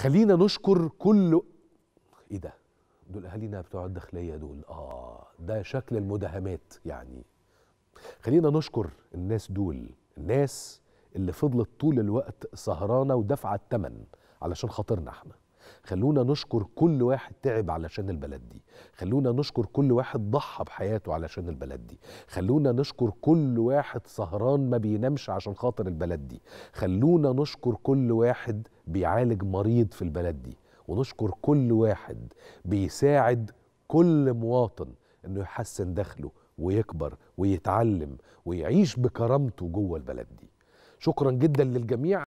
خلينا نشكر كل ايه ده دول اهالينا بتوع الداخليه دول اه ده شكل المداهمات يعني خلينا نشكر الناس دول الناس اللي فضلت طول الوقت سهرانه ودفعت الثمن علشان خاطرنا احنا خلونا نشكر كل واحد تعب علشان البلد دي خلونا نشكر كل واحد ضحى بحياته علشان البلد دي خلونا نشكر كل واحد سهران ما بينامش عشان خاطر البلد دي خلونا نشكر كل واحد بيعالج مريض في البلد دي ونشكر كل واحد بيساعد كل مواطن انه يحسن دخله ويكبر ويتعلم ويعيش بكرامته جوه البلد دي شكرا جدا للجميع